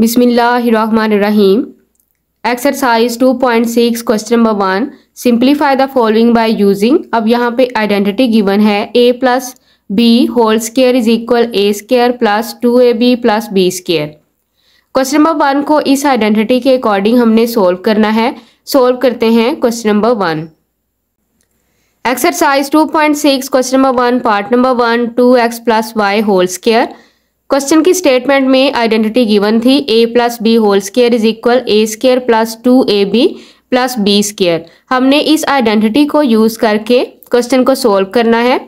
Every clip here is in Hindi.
Bismillahirrahmanirrahim. Exercise 2.6 question number one simplify the following by using अब यहाँ पे आइडेंटिटी गिवन है a plus B whole square is equal A square plus two A B plus B square question number one को इस आइडेंटिटी के अकॉर्डिंग हमने सोल्व करना है सोल्व करते हैं question number one exercise 2.6 question number one part number one two x plus Y whole square question की स्टेटमेंट में आइडेंटिटी गिवन थी a plus B whole square is equal A square plus two A B plus B square हमने इस आइडेंटिटी को यूज करके क्वेश्चन को सोल्व करना है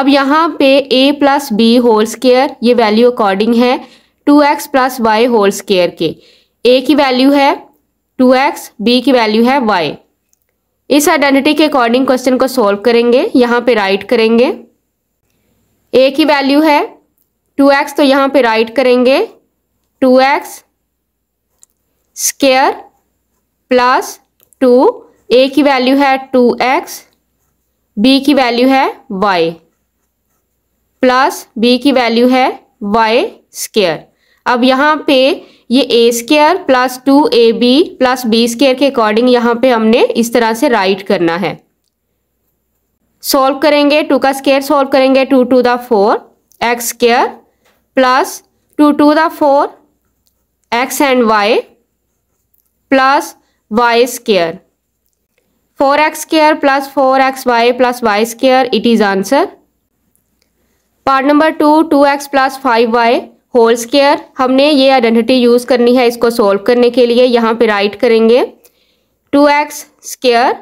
अब यहाँ पे a plus B whole square ये वैल्यू अकॉर्डिंग है two x plus Y whole square के ए की वैल्यू है टू एक्स बी की वैल्यू है वाई इस आइडेंटिटी के अकॉर्डिंग क्वेश्चन को सॉल्व करेंगे यहाँ पे राइट करेंगे ए की वैल्यू है टू एक्स तो यहाँ पे राइट करेंगे two x square plus two ए की वैल्यू है टू एक्स बी की वैल्यू है वाई प्लस बी की वैल्यू है वाई स्केयर अब यहाँ पे ये ए square plus two A B plus B square के अकॉर्डिंग यहाँ पे हमने इस तरह से राइट करना है सॉल्व करेंगे टू का स्केयर सॉल्व करेंगे two two the four x square plus two two the four x and y plus Y square four x square plus four x Y plus Y square it is answer part number two two x plus five y whole square हमने ये आइडेंटिटी यूज़ करनी है इसको सॉल्व करने के लिए यहाँ पे राइट करेंगे two x square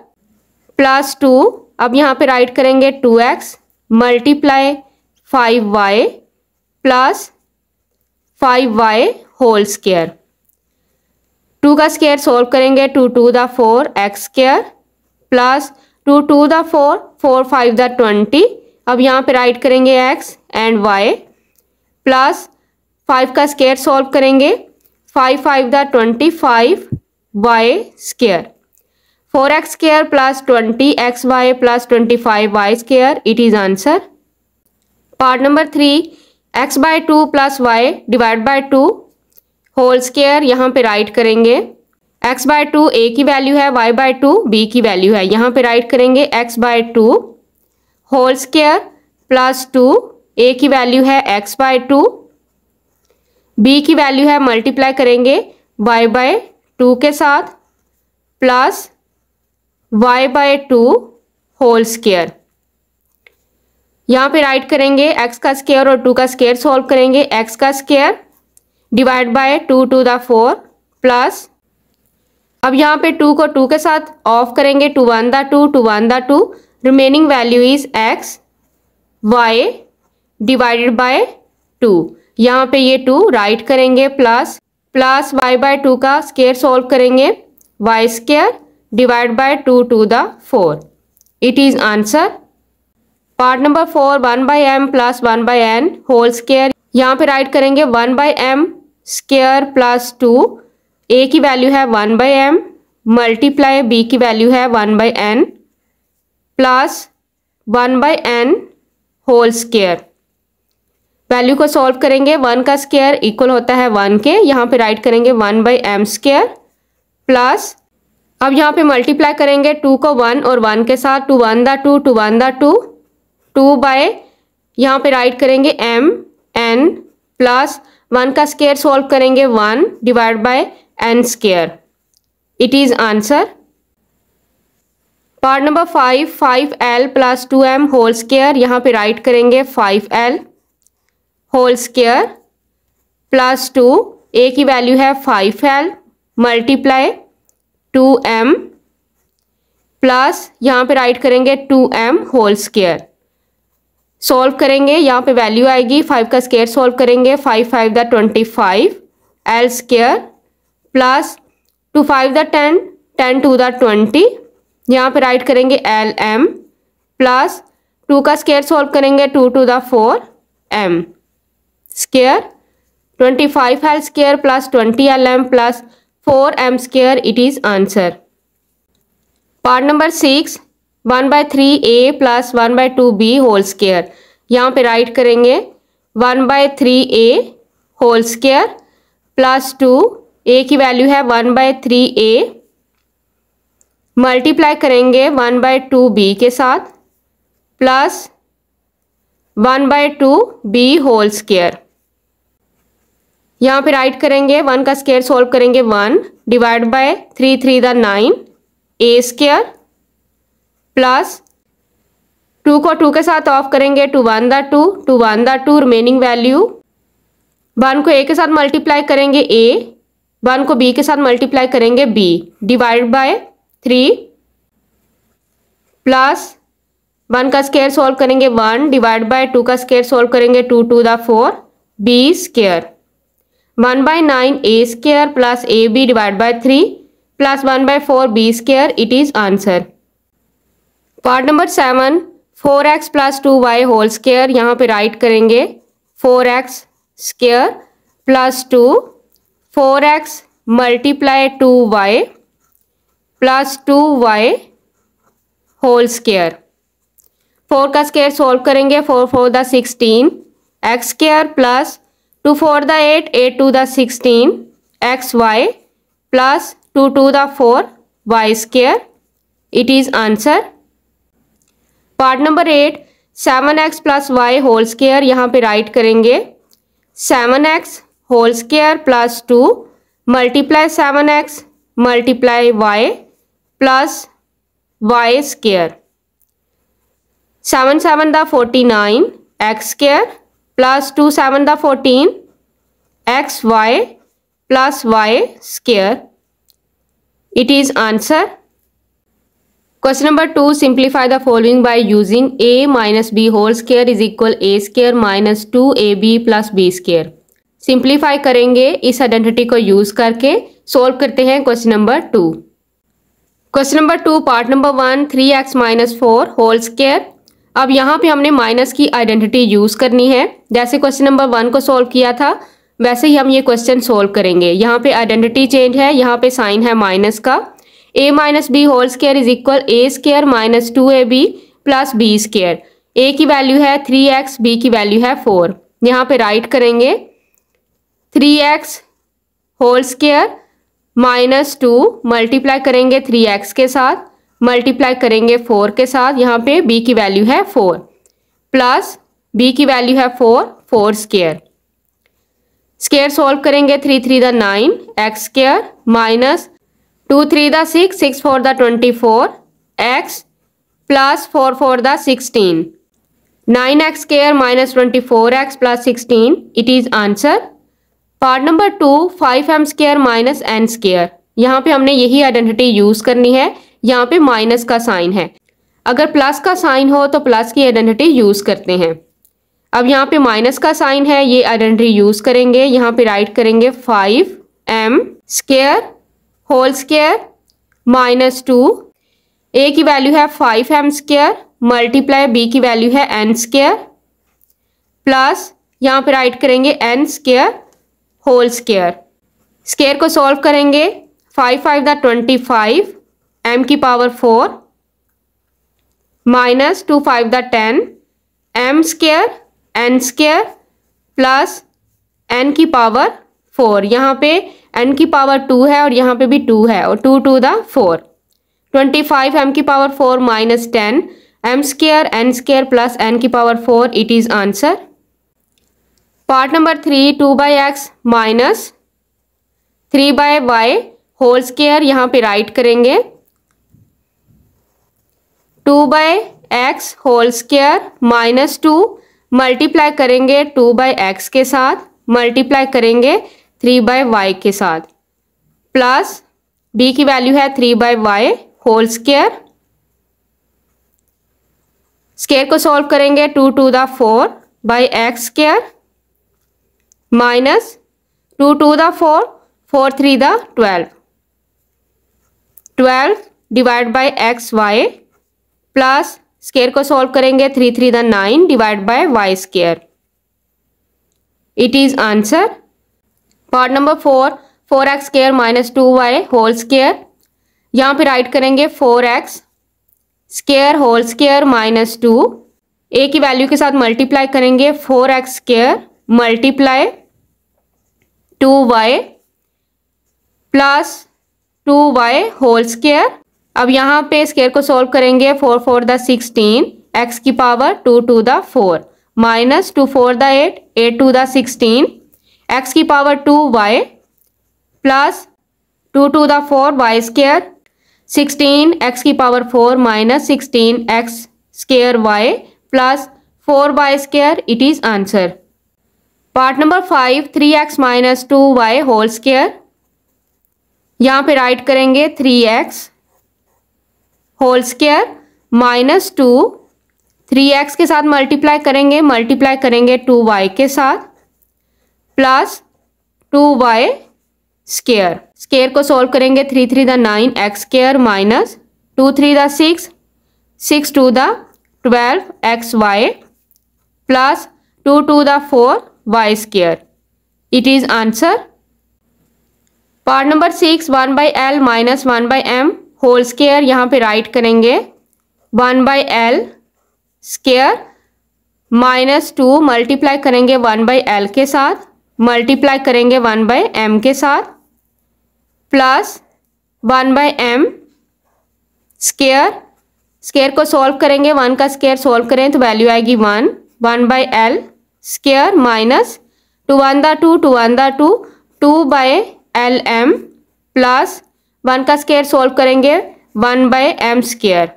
plus two अब यहाँ पे राइट करेंगे two x multiply five y plus five y whole square two का स्केयर सोल्व करेंगे two two the four x square plus two two the four four five the twenty अब यहाँ पे राइट करेंगे x and y plus five का स्केयर सॉल्व करेंगे five five the twenty five y square four x square plus twenty x Y plus twenty five y square it is answer part number three x by two plus y divide by two whole square यहाँ पे राइट करेंगे एक्स बाय टू ए की वैल्यू है वाई बाय टू बी की वैल्यू है यहाँ पे राइट करेंगे X by two whole square plus two ए की वैल्यू है एक्स बाय टू बी की वैल्यू है मल्टीप्लाई करेंगे वाई बाय टू के साथ plus Y by two whole square यहाँ पे राइट करेंगे एक्स का स्केयर और टू का स्केयर सॉल्व करेंगे एक्स का square divide by two two the four plus अब यहाँ पे टू को टू के साथ ऑफ करेंगे two one the two two one the two remaining value is X Y divided by two यहाँ पे ये टू राइट करेंगे plus plus Y by two का स्केयर सॉल्व करेंगे Y square divide by two two the four it is answer part number four one by M plus one by N whole square यहाँ पे राइट करेंगे one by M square plus two ए की वैल्यू है one by M multiply B की वैल्यू है one by N plus one by N whole square value को सॉल्व करेंगे वन का स्केयर इक्वल होता है वन के यहाँ पे राइट करेंगे one by M square plus अब यहाँ पे मल्टीप्लाई करेंगे टू को वन और वन के साथ two one the two two one the two two by यहाँ पे राइट करेंगे एम एन प्लस वन का स्केयर सॉल्व करेंगे one divide by N square it is answer part number five five L plus two M whole square यहाँ पे राइट करेंगे five L whole square plus two ए की वैल्यू है five L multiply two M plus यहाँ पे राइट करेंगे two M whole square solve करेंगे यहाँ पे वैल्यू आएगी फाइव का स्केयर सॉल्व करेंगे five five the twenty five L square plus two five the ten ten two the twenty यहाँ पे राइट करेंगे एल एम प्लस टू का स्केयर सॉल्व करेंगे two two the four M square twenty five L square plus twenty L M plus four M square it is answer part number six one by three A plus one by two B whole square यहाँ पे राइट करेंगे one by three A whole square plus two ए की वैल्यू है one by three A multiply करेंगे वन बाय टू बी के साथ plus one by two B whole square यहाँ पे राइट करेंगे वन का स्केयर सॉल्व करेंगे one divide by three three the nine A square plus two को टू के साथ ऑफ करेंगे two one the two two one the two remaining value one को ए के साथ मल्टीप्लाई करेंगे ए वन को बी के साथ मल्टीप्लाई करेंगे B divide by three plus one का स्केयर सॉल्व करेंगे वन डिवाइड बाय टू का स्केयर सॉल्व करेंगे two two the four B square one by nine A square plus A B divide by three plus one by four B square it is answer part number seven four x plus two Y whole square यहाँ पे राइट करेंगे four x square plus two four X multiply two Y plus two Y whole square four का स्केयर सॉल्व करेंगे four four the sixteen x square plus two four the eight eight two the sixteen X Y plus two two the four Y square it is answer part number eight seven X plus Y whole square यहाँ पे राइट करेंगे seven x whole square plus two multiply seven X multiply Y plus Y square seven seven the forty nine x square plus two seven the fourteen X Y plus Y square it is answer question number two simplify the following by using A minus B whole square is equal A square minus two A B plus B square simplify करेंगे इस आइडेंटिटी को यूज करके सोल्व करते हैं question number two question number two part number one three X minus four whole square अब यहाँ पे हमने माइनस की आइडेंटिटी यूज करनी है जैसे क्वेश्चन नंबर वन को सॉल्व किया था वैसे ही हम ये क्वेश्चन सोल्व करेंगे यहाँ पे आइडेंटिटी चेंज है यहाँ पे साइन है माइनस का A minus B whole square is equal A square minus two A B plus B square A की वैल्यू है थ्री एक्स बी की वैल्यू है फोर यहाँ पे राइट करेंगे three X whole square minus two multiply करेंगे थ्री एक्स के साथ मल्टीप्लाई करेंगे फोर के साथ यहाँ पे बी की वैल्यू है फोर प्लस बी की वैल्यू है four four square square solve करेंगे three three the nine x square minus two three the six six four the twenty four x plus four four the sixteen nine x square minus twenty four x plus sixteen it is answer part number two five M square minus N square यहाँ पे हमने यही आइडेंटिटी यूज़ करनी है यहाँ पे माइनस का साइन है अगर प्लस का साइन हो तो प्लस की आइडेंटिटी यूज़ करते हैं अब यहाँ पे माइनस का साइन है ये आइडेंटिटी यूज़ करेंगे यहाँ पे राइट करेंगे five M square whole square minus two ए की वैल्यू है five M square multiply B की वैल्यू है एन स्केयर प्लस यहाँ पर राइट करेंगे N square whole square square को सॉल्व करेंगे five five the twenty five M की power four minus two five the ten M square N square plus N की पावर फोर यहाँ पे एन की पावर टू है और यहाँ पे भी टू है और two two the four twenty five M की power four minus ten M square N square plus N की power four it is answer part number three two by X minus three by Y whole square यहाँ पे राइट करेंगे two by X whole square minus two multiply करेंगे टू बाई एक्स के साथ मल्टीप्लाई करेंगे थ्री बाय वाई के साथ प्लस बी की वैल्यू है three by Y whole square square को सॉल्व करेंगे two two the four by X square minus two two the four four three the twelve twelve divide by X Y plus square को सॉल्व करेंगे three three the nine divide by Y square it is answer part number four four x square minus two Y whole square यहाँ पे राइट करेंगे four x square whole square minus two ए की वैल्यू के साथ मल्टीप्लाई करेंगे four x square multiply two Y plus two Y whole square अब यहाँ पे स्केयर को सॉल्व करेंगे four four the sixteen X की power two two the four minus two four the eight eight two the sixteen X की power two Y plus two two the four Y square sixteen X की power four minus sixteen x square Y plus four Y square it is answer part number five three X minus two Y whole square यहाँ पे राइट करेंगे three X whole square minus two three x के साथ मल्टीप्लाई करेंगे मल्टीप्लाई करेंगे टू वाई के साथ plus two by square square को सॉल्व करेंगे three three the nine x square minus two three the six six two the twelve X Y plus two two the four Y square it is answer part number six one by L minus one by M whole square यहाँ पे राइट करेंगे one by L square minus two multiply करेंगे वन बाई एल के साथ मल्टीप्लाई करेंगे वन बाय एम के साथ plus one by M square square को सॉल्व करेंगे वन का स्केयर सॉल्व करें तो वैल्यू आएगी one one by L square minus two one the two two one the two two by L M plus one का स्केयर सॉल्व करेंगे one by M square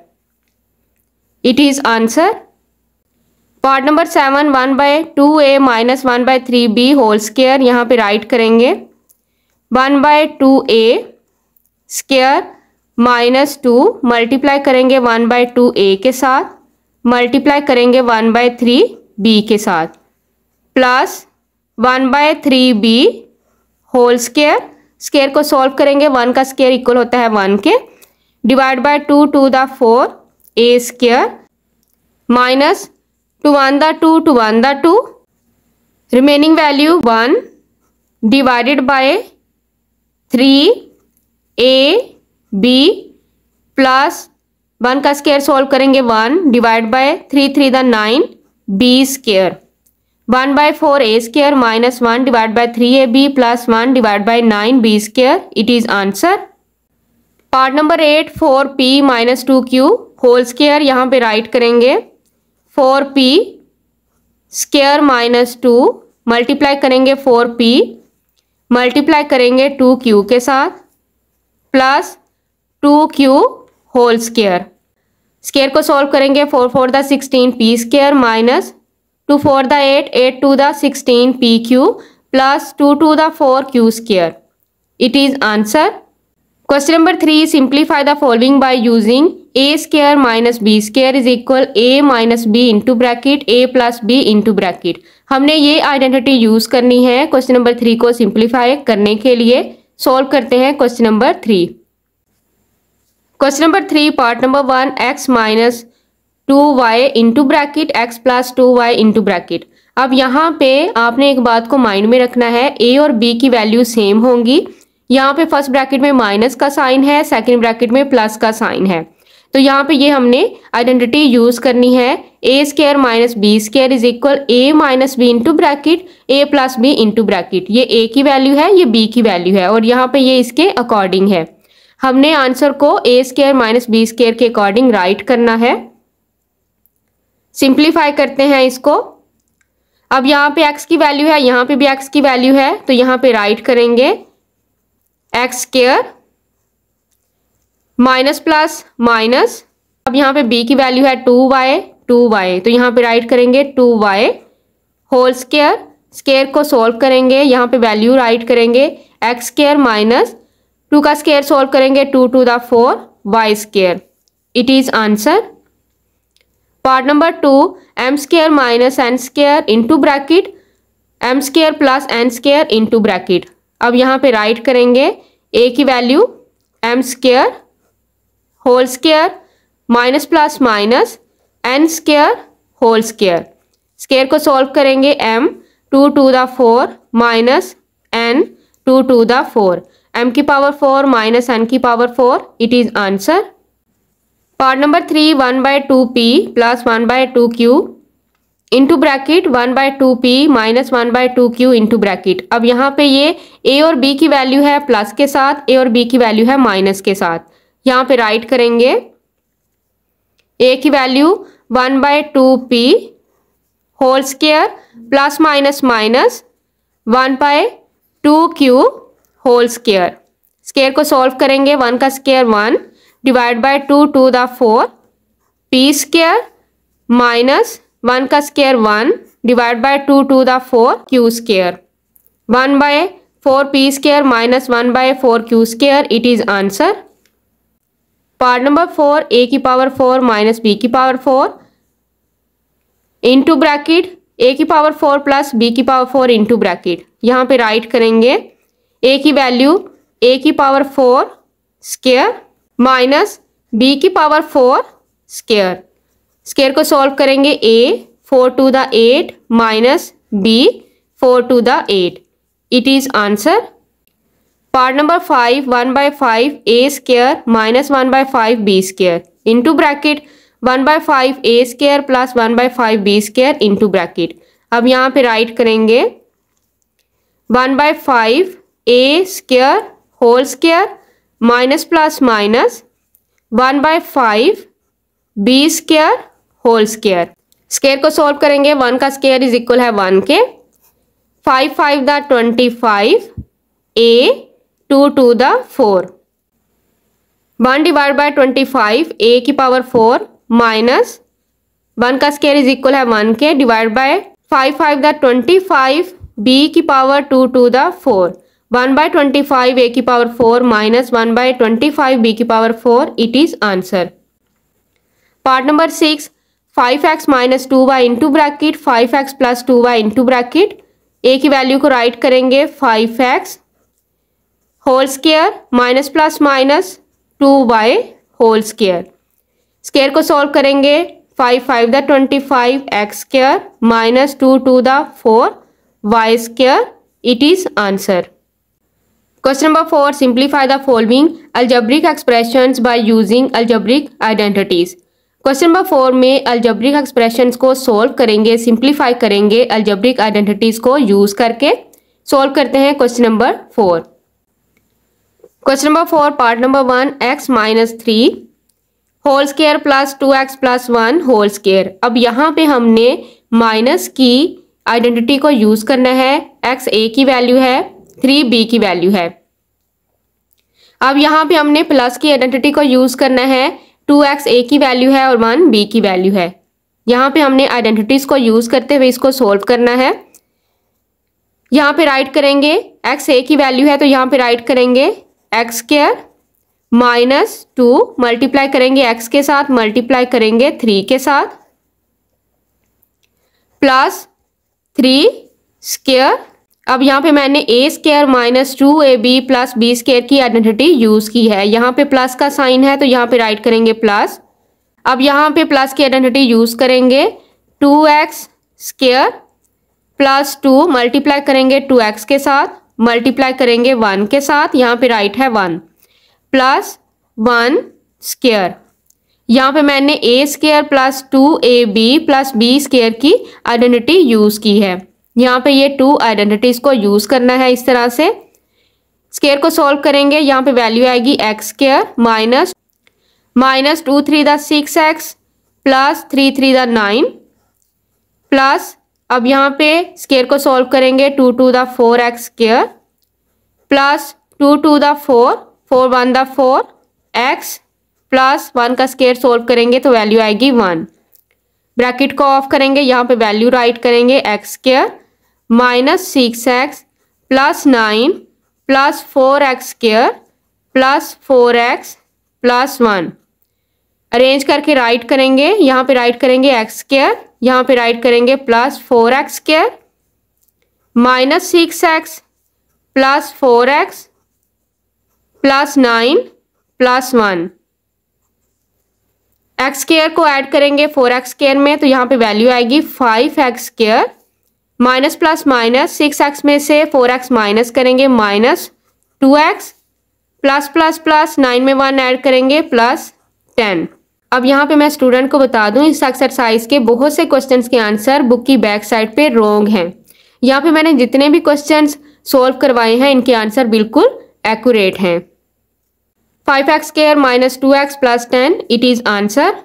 it is answer part number seven one by two A minus one by three B whole square यहाँ पे राइट करेंगे one by two A square minus two multiply करेंगे वन बाय टू ए के साथ मल्टीप्लाई करेंगे वन बाय थ्री बी के साथ plus one by three B whole square square को सॉल्व करेंगे वन का स्केयर इक्वल होता है वन के divide by two two the four A square minus two one the two two one the two remaining value one divided by three A B plus one का स्केयर सॉल्व करेंगे one divide by three three the nine B square one by four A square minus one divide by three A B plus one divide by nine B square it is answer part number eight four P minus two Q whole square यहाँ पे राइट करेंगे four P square minus two multiply करेंगे फोर पी मल्टीप्लाई करेंगे टू क्यू के साथ plus two Q whole square square को सॉल्व करेंगे four four the sixteen P square minus two four the eight eight two the sixteen P Q plus two two the four Q square it is answer question number three simplify the following by using A square minus B square is equal A minus B into bracket A plus B into bracket हमने ये आइडेंटिटी यूज करनी है क्वेश्चन नंबर थ्री को सिंप्लीफाई करने के लिए सॉल्व करते हैं question number three question number three part number one X minus two Y into bracket X plus two Y into bracket अब यहाँ पे आपने एक बात को माइंड में रखना है ए और बी की वैल्यू सेम होंगी यहाँ पे फर्स्ट ब्रैकेट में माइनस का साइन है सेकंड ब्रैकेट में प्लस का साइन है तो यहाँ पे ये हमने आइडेंटिटी यूज करनी है ए square minus B square is equal A minus B into bracket A plus B into bracket ये ए की वैल्यू है ये बी की वैल्यू है और यहाँ पे ये इसके अकॉर्डिंग है हमने आंसर को A square minus B square के अकॉर्डिंग राइट करना है सिंप्लीफाई करते हैं इसको अब यहाँ पे एक्स की वैल्यू है यहाँ पे भी एक्स की वैल्यू है तो यहाँ पे राइट करेंगे X square minus plus minus अब यहाँ पे b की वैल्यू है टू वाई टू वाई तो यहाँ पे राइट करेंगे two Y whole square square को सॉल्व करेंगे यहाँ पे वैल्यू राइट करेंगे एक्स स्केयर माइनस टू का स्केयर सॉल्व करेंगे two two the four Y square it is answer part number two M square minus N square into bracket M square plus N square into bracket अब यहाँ पे राइट करेंगे ए की value M square whole square minus plus minus N square whole square square को सॉल्व करेंगे M two two the four minus N two two the four M की पावर फोर माइनस एन की power four it is answer part number three one by two P plus one by two Q into bracket one by two P minus one by two Q into bracket अब यहाँ पे ये ए और बी की वैल्यू है प्लस के साथ ए और बी की वैल्यू है माइनस के साथ यहाँ पे राइट करेंगे ए की value one by two P whole square plus minus minus one by two Q whole square square को सॉल्व करेंगे वन का square one divide by two two the four P square minus one का square one divide by two two the four Q square one by four P square minus one by four Q square it is answer part number four A की पावर फोर माइनस बी की power four into bracket A की पावर फोर प्लस बी की पावर फोर इंटू ब्रैकेट यहाँ पे राइट करेंगे ए की वैल्यू ए की power four square minus B की पावर फोर स्केयर स्केयर को सॉल्व करेंगे A four two the eight minus B four two the eight it is answer part number five one by five A square minus one by five B square into bracket one by five A square plus one by five B square into bracket अब यहाँ पे राइट करेंगे one by five A square whole square minus plus minus one by five B square whole square square को सॉल्व करेंगे वन का स्केयर इज इक्वल है वन के five five the twenty five A two two the four one divide by twenty five A की पावर फोर माइनस वन का स्केयर इज इक्वल है वन के divide by five five the twenty five B की power two two the four one by twenty five A की power four minus one by twenty five B की power four it is answer part number six five X minus two Y into bracket five X plus two Y into bracket A की वैल्यू को राइट करेंगे five X whole square minus plus minus two by whole square square को सॉल्व करेंगे five five the twenty five x square minus two two the four Y square it is answer question number four simplify the following algebraic expression by using algebraic identities question number four में अल्जब्रिक एक्सप्रेशन को सॉल्व करेंगे सिंप्लीफाई करेंगे अल्जब्रिक आइडेंटिटीज को यूज करके सॉल्व करते हैं question number four question number four part number one X minus three whole square plus to x plus one whole square अब यहाँ पे हमने माइनस की आइडेंटिटी को यूज करना है एक्स ए की वैल्यू है थ्री बी की वैल्यू है अब यहाँ पे हमने प्लस की आइडेंटिटी को यूज करना है टू एक्स ए की वैल्यू है और वन बी की वैल्यू है यहाँ पे हमने आइडेंटिटीज को यूज करते हुए इसको सोल्व करना है यहाँ पे राइट करेंगे एक्स ए की वैल्यू है तो यहाँ पे राइट करेंगे X square minus two multiply करेंगे एक्स के साथ मल्टीप्लाई करेंगे थ्री के साथ प्लस थ्री स्केयर अब यहाँ पे मैंने A square minus two A B plus B square की आइडेंटिटी यूज़ की है यहाँ पे प्लस का साइन है तो यहाँ पे राइट करेंगे प्लस अब यहाँ पे प्लस की आइडेंटिटी यूज़ करेंगे two x square plus two multiply करेंगे टू एक्स के साथ मल्टीप्लाई करेंगे वन के साथ यहाँ पे राइट है वन प्लस वन स्केयर यहाँ पे मैंने A square plus two A B plus B square की आइडेंटिटी यूज़ की है यहाँ पे ये टू आइडेंटिटीज़ को यूज़ करना है इस तरह से स्केयर को सॉल्व करेंगे यहाँ पे वैल्यू आएगी X square minus minus two three the six x plus three three the nine plus अब यहाँ पे स्केयर को सॉल्व करेंगे two two the four x square plus two two the four four one the four x plus one का स्केयर सॉल्व करेंगे तो वैल्यू आएगी वन ब्रैकेट को ऑफ करेंगे यहाँ पे वैल्यू राइट करेंगे X square minus six x plus nine plus four x square plus four x plus one arrange करके राइट करेंगे यहाँ पे राइट करेंगे एक्स स्केयर यहाँ पे राइट करेंगे plus four X square minus six x plus four x plus nine plus one x square को ऐड करेंगे फोर एक्स स्केयर में तो यहाँ पे वैल्यू आएगी five x square minus plus minus six X में से फोर एक्स माइनस करेंगे minus two x plus plus plus nine में वन ऐड करेंगे प्लस टेन अब यहाँ पे मैं स्टूडेंट को बता दूँ इस एक्सरसाइज के बहुत से क्वेश्चंस के आंसर बुक की बैक साइड पे रोंग हैं यहाँ पे मैंने जितने भी क्वेश्चंस सॉल्व करवाए हैं इनके आंसर बिल्कुल एक्यूरेट हैं five X square minus two x plus ten it is answer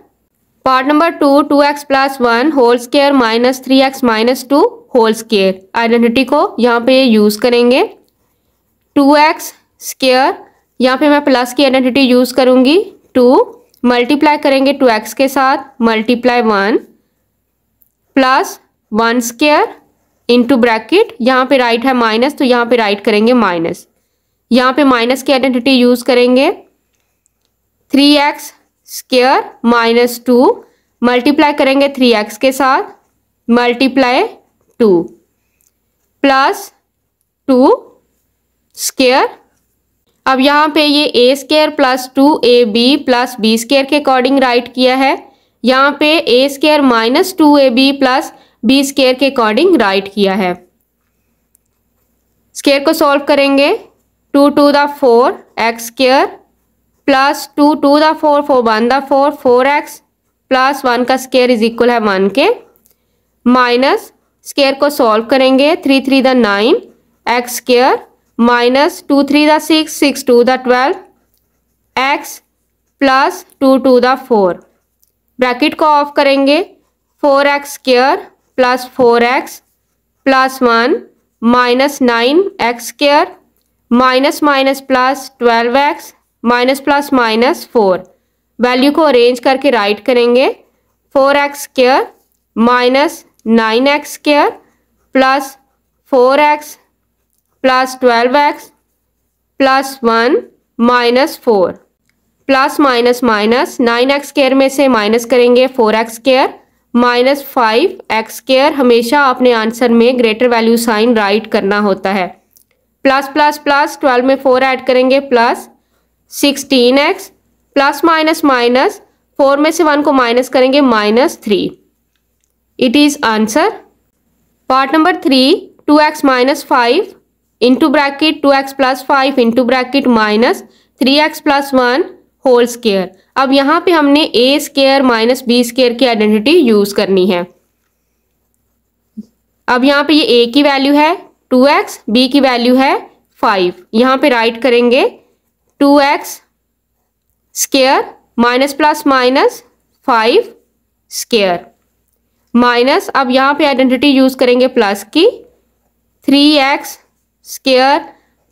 part number two two x plus one whole square minus three X minus two whole square identity को यहाँ पे यूज़ करेंगे टू एक्स स्केयर यहाँ पे मैं प्लस की आइडेंटिटी यूज़ करूँगी टू मल्टीप्लाई करेंगे टू एक्स के साथ multiply one plus one square into bracket यहाँ पे राइट है माइनस तो यहाँ पे राइट करेंगे माइनस यहाँ पे माइनस की आइडेंटिटी यूज करेंगे three x square minus two multiply करेंगे थ्री एक्स के साथ multiply two plus two square अब यहाँ पे ये ए square plus two A B plus B square के अकॉर्डिंग राइट किया है यहाँ पे ए square minus two A B plus B square के अकॉर्डिंग राइट किया है स्केयर को सॉल्व करेंगे two two the four x square plus two two the four four one the four four x plus one का स्केयर इज इक्वल है वन के माइनस स्केयर को सॉल्व करेंगे three three the nine x square minus two three the six six two the twelve x plus two two the four bracket को ऑफ करेंगे four x square plus four x plus one minus nine x square minus minus plus twelve X minus plus minus four value को अरेंज करके राइट करेंगे four x square minus nine x square plus four x plus twelve x plus one minus four plus minus minus nine x square में से माइनस करेंगे four x square minus five x square हमेशा अपने आंसर में ग्रेटर वैल्यू साइन राइट करना होता है प्लस प्लस प्लस ट्वेल्व में फोर ऐड करेंगे plus sixteen x plus minus minus four में से वन को माइनस करेंगे minus three it is answer part number three two x minus five into bracket two x plus five into bracket minus three x plus one whole square अब यहाँ पे हमने a square minus B square की आइडेंटिटी यूज करनी है अब यहाँ पे ये ए की वैल्यू है टू एक्स बी की वैल्यू है फाइव यहाँ पे राइट करेंगे two x square minus plus minus five square minus अब यहाँ पे आइडेंटिटी यूज करेंगे प्लस की three x square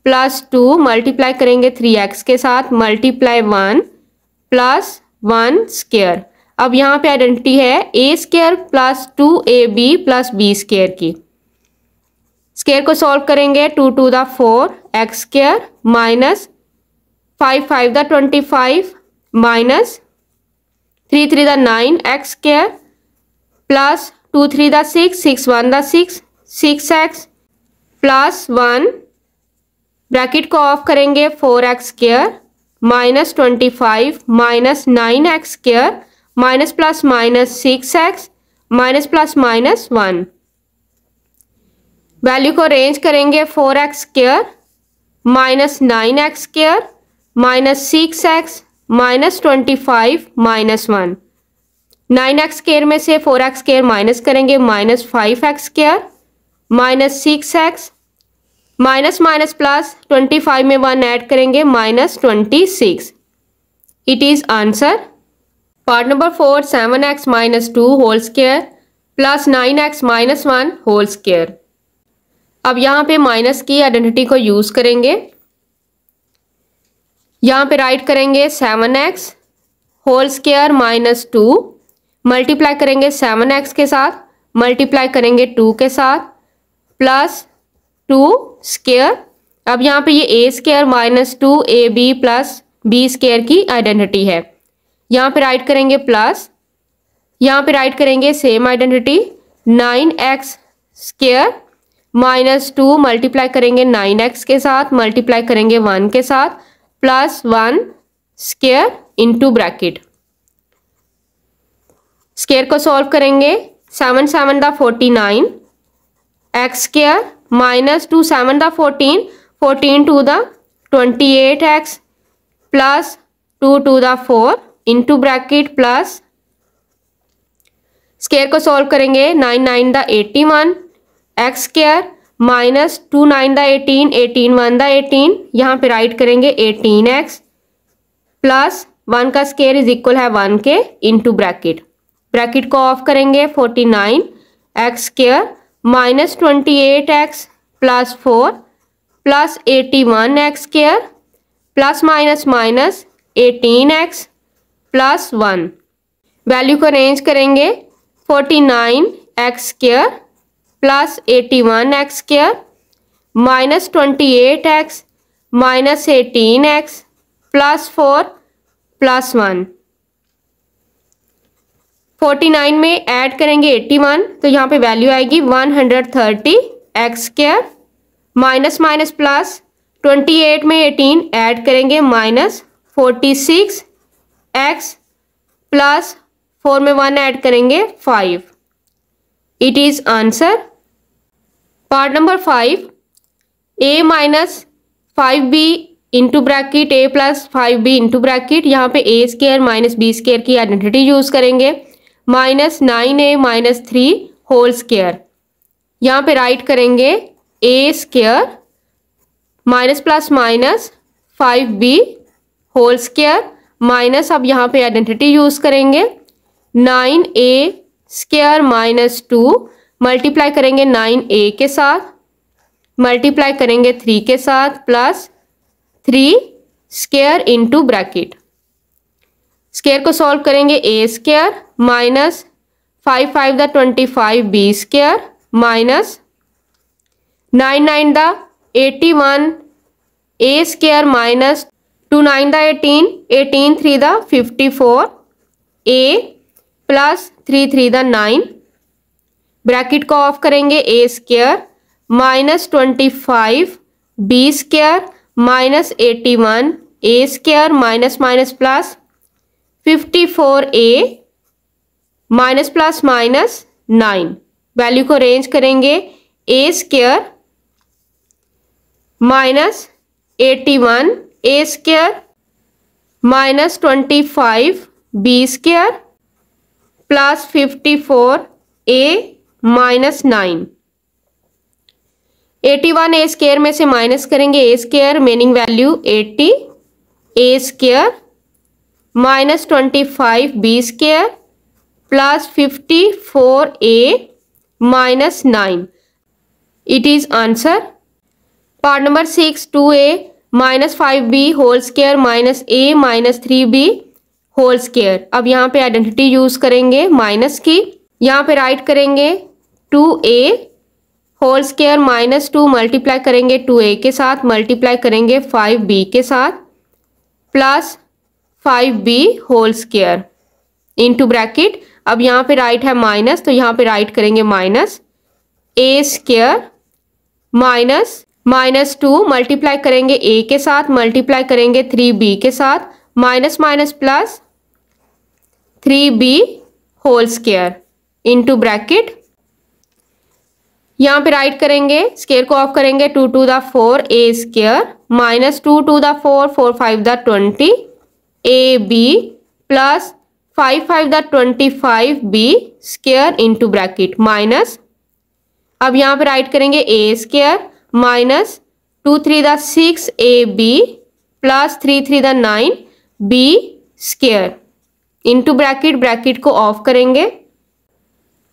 plus two multiply करेंगे थ्री एक्स के साथ multiply one plus one square अब यहाँ पे आइडेंटिटी है ए square plus two A B plus B square की स्केयर को सॉल्व करेंगे two two the four x square minus five five the twenty five minus three three the nine x square plus two three the six six one the six six x plus one bracket को ऑफ करेंगे four x square minus twenty five minus nine x square minus plus minus six x minus plus minus one value को रेंज करेंगे four x square minus nine x square minus six x minus twenty five minus one nine x square में से फोर एक्स स्केयर माइनस करेंगे minus five x square minus six x minus minus plus twenty five में वन ऐड करेंगे minus twenty six it is answer part number four seven x minus two whole square plus nine x minus one whole square अब यहाँ पे माइनस की आइडेंटिटी को यूज़ करेंगे यहाँ पे राइट करेंगे seven x whole square minus two multiply करेंगे सेवन एक्स के साथ मल्टीप्लाई करेंगे टू के साथ प्लस टू स्केयर अब यहाँ पे ये ए square minus two A B plus B square की आइडेंटिटी है यहाँ पे राइट करेंगे प्लस यहाँ पे राइट करेंगे same identity nine x square minus two multiply करेंगे नाइन एक्स के साथ मल्टीप्लाई करेंगे वन के साथ plus one square into bracket square को सॉल्व करेंगे seven seven the forty nine x square minus two seven the fourteen fourteen two the twenty eight x plus two two the four into bracket plus square को सॉल्व करेंगे nine nine the eighty one x square minus two nine the eighteen eighteen one the eighteen यहाँ पे राइट करेंगे एटीन एक्स प्लस वन का स्केयर इज इक्वल है वन के इंटू ब्रैकेट ब्रैकेट को ऑफ करेंगे forty nine x square minus twenty eight x plus four plus eighty one x square plus minus minus eighteen x plus one value को अरेंज करेंगे forty nine x square plus eighty one x square minus twenty eight x minus eighteen x plus four plus one forty nine में ऐड करेंगे एट्टी वन तो यहाँ पे वैल्यू आएगी one hundred thirty x square minus minus plus twenty eight में एटीन ऐड करेंगे minus forty six x plus four में वन ऐड करेंगे five it is answer part number five a minus five b into bracket A plus five b into bracket यहाँ पे ए स्केयर माइनस बी स्केयर की आइडेंटिटी यूज़ करेंगे minus nine a minus three whole square यहाँ पे राइट करेंगे ए square minus plus minus five b whole square minus अब यहाँ पे आइडेंटिटी यूज़ करेंगे नाइन ए स्केयर माइनस टू मल्टीप्लाई करेंगे नाइन ए के साथ मल्टीप्लाई करेंगे थ्री के साथ plus three square into bracket square को सॉल्व करेंगे ए square minus five five the twenty five b square minus nine nine the eighty one a square minus two nine the eighteen eighteen three the fifty four a plus three three the nine bracket को ऑफ करेंगे a square minus twenty five b square minus eighty one a square minus minus plus fifty four a minus plus minus nine value को अरेंज करेंगे ए square minus eighty one a square minus twenty five B square plus fifty four a minus nine eighty one a square में से माइनस करेंगे ए square meaning value eighty a square minus twenty five B square plus fifty four a minus nine it is answer part number six two A minus five b whole square minus a minus three B whole square अब यहाँ पे आइडेंटिटी यूज करेंगे माइनस की यहाँ पे राइट करेंगे two a whole square minus two multiply करेंगे टू ए के साथ मल्टीप्लाई करेंगे फाइव बी के साथ plus five b whole square two bracket अब यहाँ पे राइट है माइनस तो यहाँ पे राइट करेंगे minus a square minus minus two multiply करेंगे ए के साथ मल्टीप्लाई करेंगे थ्री बी के साथ minus minus plus three B whole square into bracket यहाँ पे राइट करेंगे स्केयर को ऑफ करेंगे two two the four A square minus two two the four four five the twenty a B plus five five the twenty five B square into bracket minus अब यहाँ पे राइट करेंगे ए square minus two three the six a B plus three three the nine B square into bracket bracket को ऑफ करेंगे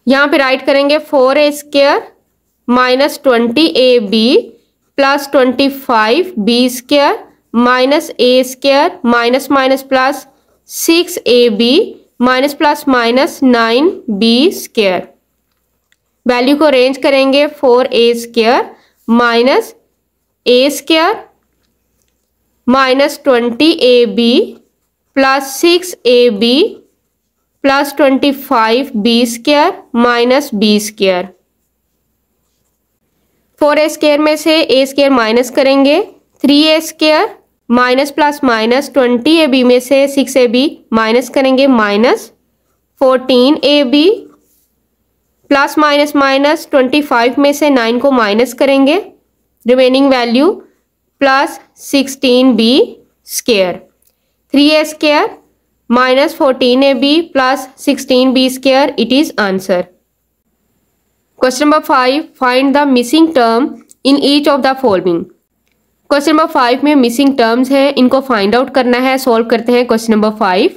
यहाँ पे राइट करेंगे four A square minus twenty a B plus twenty five B square minus a square minus minus plus six a b minus plus minus nine B square value को रेंज करेंगे four A square minus a square minus twenty a B plus six a B plus twenty five B square minus B square four A square में से ए स्क्र माइनस करेंगे three a square minus plus minus twenty a b में से सिक्स ए बी माइनस करेंगे minus fourteen a B plus minus minus twenty five में से नाइन को माइनस करेंगे remaining value plus sixteen b square three a square minus fourteen a B plus sixteen b square it is answer question number five find the missing term in each of the following question number five में मिसिंग टर्म्स हैं इनको फाइंड आउट करना है सॉल्व करते हैं question number five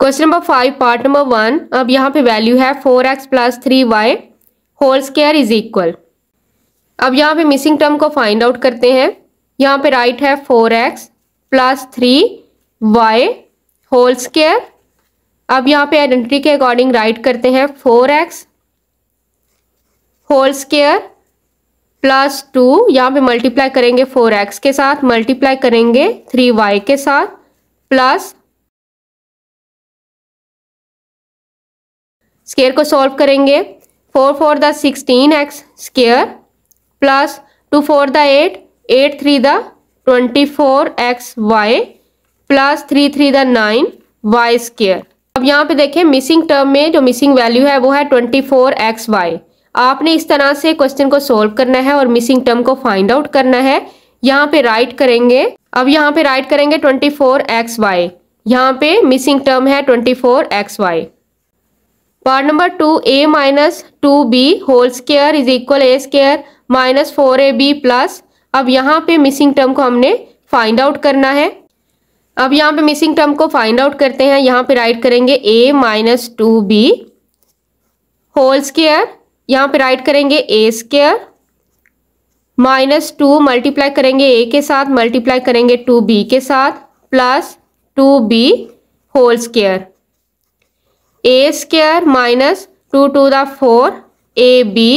question number five part number one अब यहाँ पे वैल्यू है four x plus three y whole square is equal अब यहाँ पे मिसिंग टर्म को फाइंड आउट करते हैं यहाँ पे राइट है four x plus three y whole square अब यहाँ पे आइडेंटिटी के अकॉर्डिंग राइट करते हैं four x whole square plus two यहाँ पे मल्टीप्लाई करेंगे फोर एक्स के साथ मल्टीप्लाई करेंगे थ्री वाई के साथ प्लस स्केयर को सॉल्व करेंगे four four the sixteen x square plus two four the eight eight three the twenty four x Y plus three three the nine y square अब यहाँ पे देखें मिसिंग टर्म में जो मिसिंग वैल्यू है वो है ट्वेंटी फोर एक्स वाई आपने इस तरह से क्वेश्चन को सोल्व करना है और मिसिंग टर्म को फाइंड आउट करना है यहाँ पे राइट करेंगे अब यहाँ पे राइट करेंगे ट्वेंटी फोर एक्स वाई यहाँ पे मिसिंग टर्म है twenty four x y part number two A minus two B whole square is equal A square minus four a B plus अब यहाँ पे मिसिंग टर्म को हमने फाइंड आउट करना है अब यहाँ पे मिसिंग टर्म को फाइंड आउट करते हैं यहाँ पे राइट करेंगे a minus two B whole square यहाँ पे राइट करेंगे ए स्केयर माइनस टू मल्टीप्लाई करेंगे ए के साथ मल्टीप्लाई करेंगे टू बी के साथ plus two B whole square a square minus two two the four a B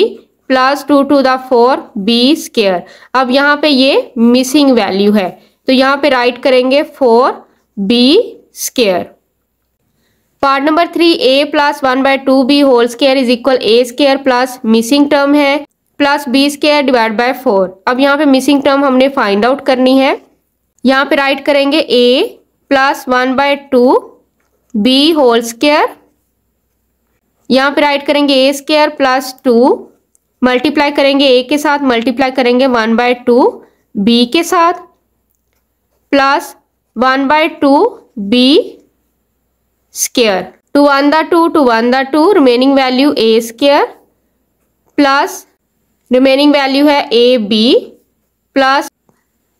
plus two two the four B square अब यहाँ पे ये मिसिंग वैल्यू है तो यहाँ पे राइट करेंगे four B square part number three A plus one by two B whole square is equal A square plus missing term है plus B square divide by four अब यहाँ पे मिसिंग टर्म हमने फाइंड आउट करनी है यहाँ पे राइट करेंगे A plus one by two B whole square यहाँ पे राइट करेंगे ए स्केयर प्लस टू मल्टीप्लाई करेंगे ए के साथ मल्टीप्लाई करेंगे वन बाय टू बी के साथ plus one by two B square two one the two two one the two remaining value A square plus remaining value है A B plus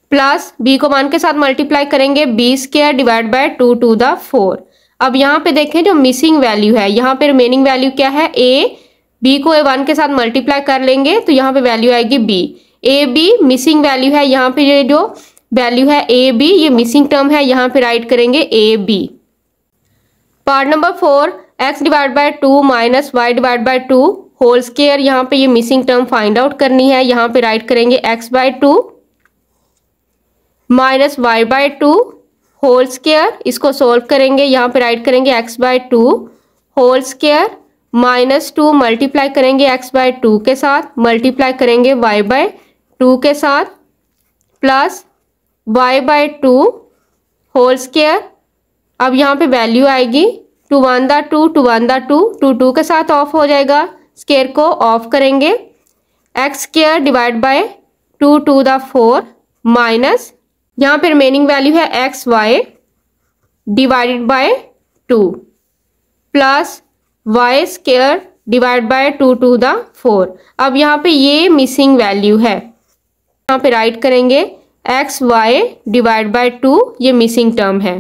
plus B को मान के साथ मल्टीप्लाई करेंगे B square divide by two two the four अब यहाँ पे देखें जो मिसिंग वैल्यू है यहाँ पे रिमेनिंग वैल्यू क्या है ए बी को ए वन के साथ मल्टीप्लाई कर लेंगे तो यहाँ पे वैल्यू आएगी B A B missing value है यहाँ पे ये जो वैल्यू है ए बी ये मिसिंग टर्म है यहाँ पे राइट करेंगे A B part number four X divide by two minus Y divide by two whole square यहाँ पे ये मिसिंग टर्म फाइंड आउट करनी है यहाँ पे राइट करेंगे X by two minus Y by two whole square इसको सोल्व करेंगे यहाँ पे राइट करेंगे X by two whole square minus two multiply करेंगे एक्स बाय टू के साथ मल्टीप्लाई करेंगे वाई बाय टू के साथ plus Y by two whole square अब यहाँ पे वैल्यू आएगी two one the two two one the two two two के साथ ऑफ हो जाएगा स्केयर को ऑफ करेंगे X square divide by two two the four minus यहाँ पे रिमेनिंग वैल्यू है X Y divided by two plus Y square divide by two two the four अब यहाँ पे ये मिसिंग वैल्यू है यहाँ पे राइट करेंगे X Y divide by two ये मिसिंग टर्म है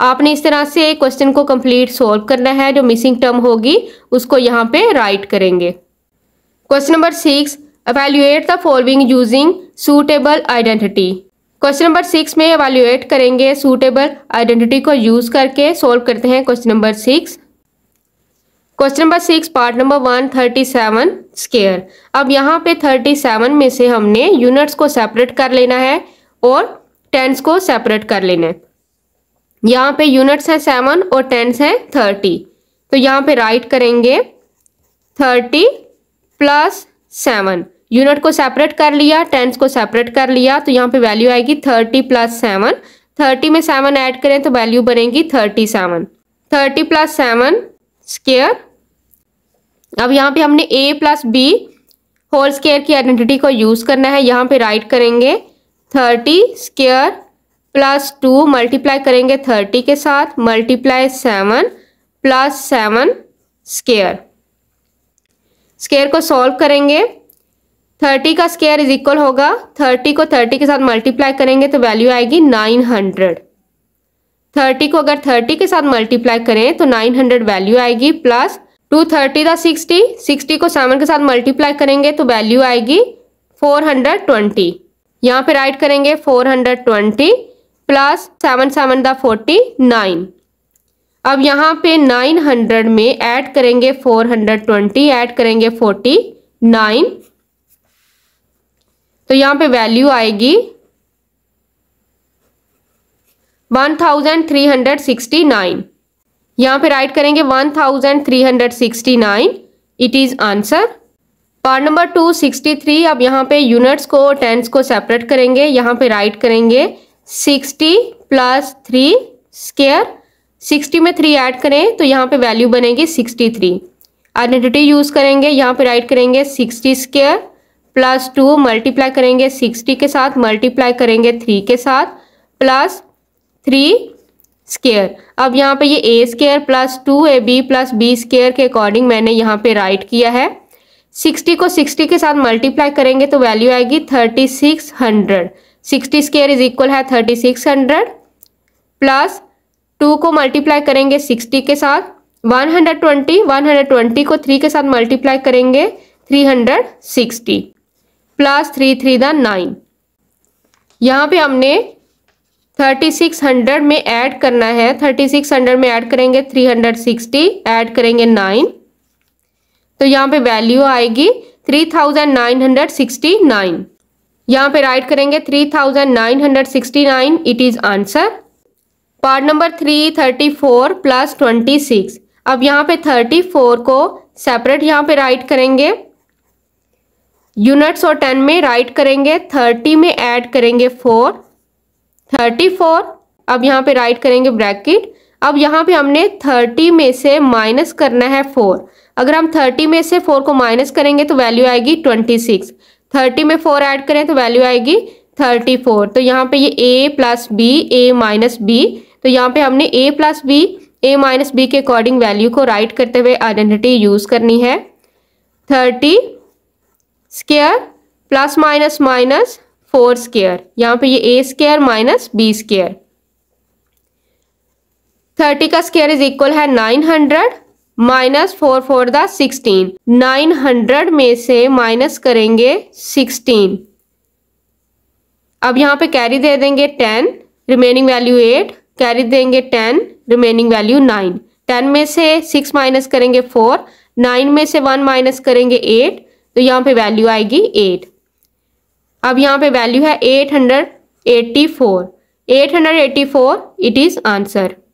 आपने इस तरह से क्वेश्चन को कंप्लीट सॉल्व करना है जो मिसिंग टर्म होगी उसको यहाँ पे राइट करेंगे question number six evaluate the following using suitable identity question number six में एवेल्यूएट करेंगे सूटेबल आइडेंटिटी को यूज करके सॉल्व करते हैं question number six question number six part number one thirty seven square अब यहाँ पे थर्टी सेवन में से हमने यूनिट्स को सेपरेट कर लेना है और टेंस को सेपरेट कर लेना है यहाँ पे यूनिट्स है सेवन और टेंस हैं थर्टी तो यहाँ पे राइट करेंगे थर्टी प्लस सेवन यूनिट को सेपरेट कर लिया टेंस को सेपरेट कर लिया तो यहाँ पे वैल्यू आएगी थर्टी प्लस सेवन थर्टी में सेवन ऐड करें तो वैल्यू बनेगी thirty seven thirty plus seven square अब यहाँ पे हमने A plus B whole square की आइडेंटिटी को यूज़ करना है यहाँ पे राइट करेंगे thirty square plus two multiply करेंगे थर्टी के साथ multiply seven plus seven square square को सॉल्व करेंगे थर्टी का स्केयर इज इक्वल होगा थर्टी को थर्टी के साथ मल्टीप्लाई करेंगे तो वैल्यू आएगी नाइन हंड्रेड थर्टी को अगर थर्टी के साथ मल्टीप्लाई करें तो नाइन हंड्रेड वैल्यू आएगी प्लस टू थर्टी था सिक्सटी सिक्सटी को सेवन के साथ मल्टीप्लाई करेंगे तो वैल्यू आएगी फोर हंड्रेड ट्वेंटी यहाँ पे राइट करेंगे four hundred twenty plus seven seven the forty nine अब यहाँ पे नाइन हंड्रेड में ऐड करेंगे फोर हंड्रेड ट्वेंटी ऐड करेंगे फोर्टी नाइन तो यहाँ पे वैल्यू आएगी one thousand three hundred sixty nine यहाँ पे राइट करेंगे one thousand three hundred sixty nine it is answer part number two sixty three अब यहाँ पे यूनिट्स को टेंस को सेपरेट करेंगे यहाँ पे राइट करेंगे sixty plus three square sixty में थ्री ऐड करें तो यहाँ पे वैल्यू बनेगी सिक्सटी थ्री आइडेंटिटी यूज़ करेंगे यहाँ पे राइट करेंगे sixty square plus two multiply करेंगे सिक्सटी के साथ मल्टीप्लाई करेंगे थ्री के साथ प्लस थ्री स्केयर अब यहाँ पे ये ए square plus two A B plus B square के अकॉर्डिंग मैंने यहाँ पे राइट किया है सिक्सटी को सिक्सटी के साथ मल्टीप्लाई करेंगे तो वैल्यू आएगी thirty six hundred sixty square is equal है thirty six hundred plus two को मल्टीप्लाई करेंगे सिक्सटी के साथ one hundred twenty one hundred twenty को थ्री के साथ मल्टीप्लाई करेंगे three hundred sixty plus three three the nine यहाँ पे हमने थर्टी सिक्स हंड्रेड में ऐड करना है थर्टी सिक्स हंड्रेड में ऐड करेंगे थ्री हंड्रेड सिक्सटी ऐड करेंगे नाइन तो यहाँ पे वैल्यू आएगी three thousand nine hundred sixty nine यहाँ पे राइट करेंगे three thousand nine hundred sixty nine it is answer part number three thirty four plus twenty six अब यहाँ पे थर्टी फोर को सेपरेट यहाँ पे राइट करेंगे यूनिट्स और टेन में राइट करेंगे थर्टी में ऐड करेंगे फोर थर्टी फोर अब यहाँ पे राइट करेंगे ब्रैकेट अब यहाँ पे हमने थर्टी में से माइनस करना है फोर अगर हम थर्टी में से फोर को माइनस करेंगे तो वैल्यू आएगी ट्वेंटी सिक्स थर्टी में फोर ऐड करें तो वैल्यू आएगी थर्टी फोर तो यहाँ पे ये A plus B A minus B तो यहाँ पे हमने A plus B A minus B के अकॉर्डिंग वैल्यू को राइट करते हुए आइडेंटिटी यूज़ करनी है thirty square plus minus minus four square यहाँ पे ये ए square minus B square thirty का स्केयर इज इक्वल है nine hundred minus four four sixteen sixteen nine hundred में से माइनस करेंगे सिक्सटीन अब यहाँ पे कैरी दे देंगे ten remaining value eight carry देंगे ten remaining value nine ten में से सिक्स माइनस करेंगे फोर नाइन में से वन माइनस करेंगे एट तो यहाँ पे वैल्यू आएगी एट अब यहाँ पे वैल्यू है eight hundred eighty four eight hundred eighty four it is answer